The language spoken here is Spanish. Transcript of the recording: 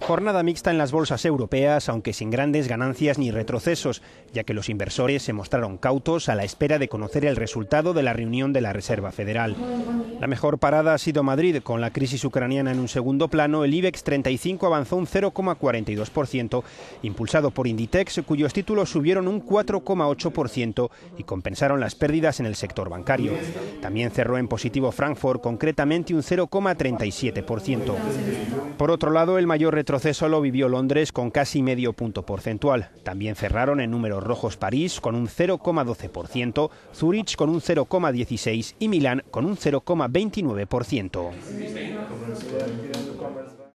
Jornada mixta en las bolsas europeas, aunque sin grandes ganancias ni retrocesos, ya que los inversores se mostraron cautos a la espera de conocer el resultado de la reunión de la Reserva Federal. La mejor parada ha sido Madrid, con la crisis ucraniana en un segundo plano, el IBEX 35 avanzó un 0,42%, impulsado por Inditex, cuyos títulos subieron un 4,8% y compensaron las pérdidas en el sector bancario. También cerró en positivo Frankfurt, concretamente un 0,37%. Por otro lado, el mayor retroceso proceso lo vivió Londres con casi medio punto porcentual. También cerraron en números rojos París con un 0,12%, Zurich con un 0,16% y Milán con un 0,29%.